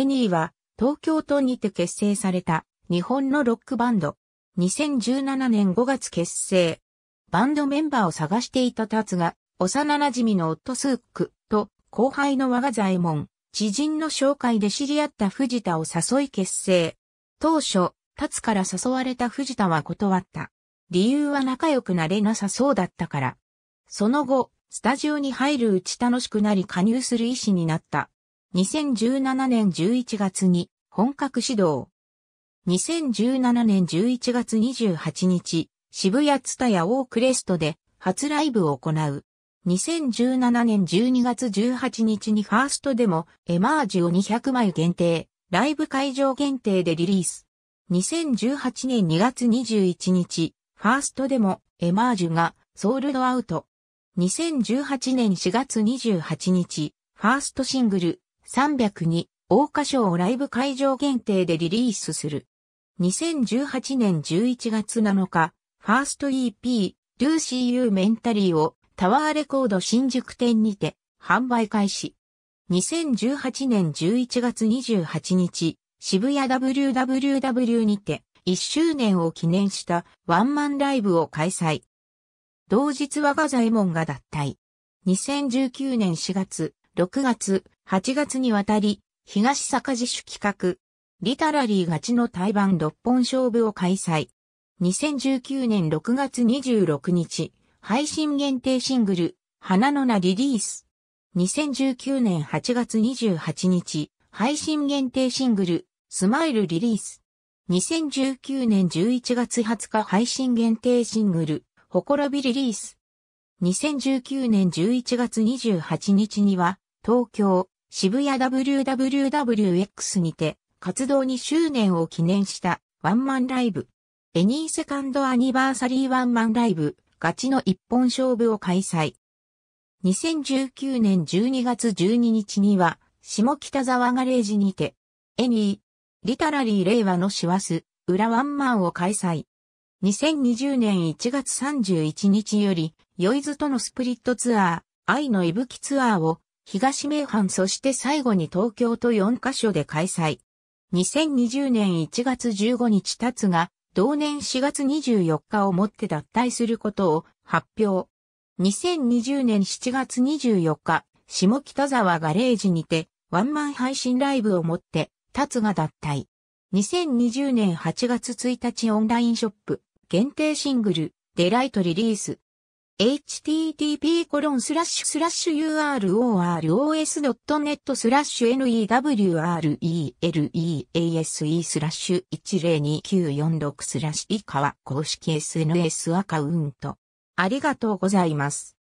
エニーは東京都にて結成された日本のロックバンド。2017年5月結成。バンドメンバーを探していたツが、幼馴染の夫スークと後輩の我が左衛門、知人の紹介で知り合った藤田を誘い結成。当初、ツから誘われた藤田は断った。理由は仲良くなれなさそうだったから。その後、スタジオに入るうち楽しくなり加入する意思になった。2017年11月に本格始動。2017年11月28日、渋谷ツタヤオークレストで初ライブを行う。2017年12月18日にファーストでもエマージュを200枚限定、ライブ会場限定でリリース。2018年2月21日、ファーストでもエマージュがソールドアウト。2018年4月28日、ファーストシングル、302大歌賞をライブ会場限定でリリースする。2018年11月7日、ファースト EP、ルーシー・ユー・メンタリーをタワーレコード新宿店にて販売開始。2018年11月28日、渋谷 WWW にて1周年を記念したワンマンライブを開催。同日はがザ門が脱退。2019年4月、6月、8月にわたり、東坂自主企画、リタラリー勝ちの対番六本勝負を開催。2019年6月26日、配信限定シングル、花の名リリース。2019年8月28日、配信限定シングル、スマイルリリース。2019年11月20日配信限定シングル、ほころびリリース。2019年11月28日には、東京、渋谷 WWWX にて、活動2周年を記念したワンマンライブ、エニーセカンドアニバーサリーワンマンライブ、ガチの一本勝負を開催。2019年12月12日には、下北沢ガレージにて、エニー、リタラリー令和の師走、裏ワンマンを開催。2020年1月31日より、ヨ津とのスプリットツアー、愛の息吹ツアーを、東名阪そして最後に東京と4カ所で開催。2020年1月15日たつが、同年4月24日をもって脱退することを発表。2020年7月24日、下北沢ガレージにて、ワンマン配信ライブをもって、タツが脱退。2020年8月1日オンラインショップ、限定シングル、デライトリリース。h t t p u r o r o s n e t スラッシュ newrelease スラッシュ102946スラッシュ以下は公式 SNS アカウント。ありがとうございます。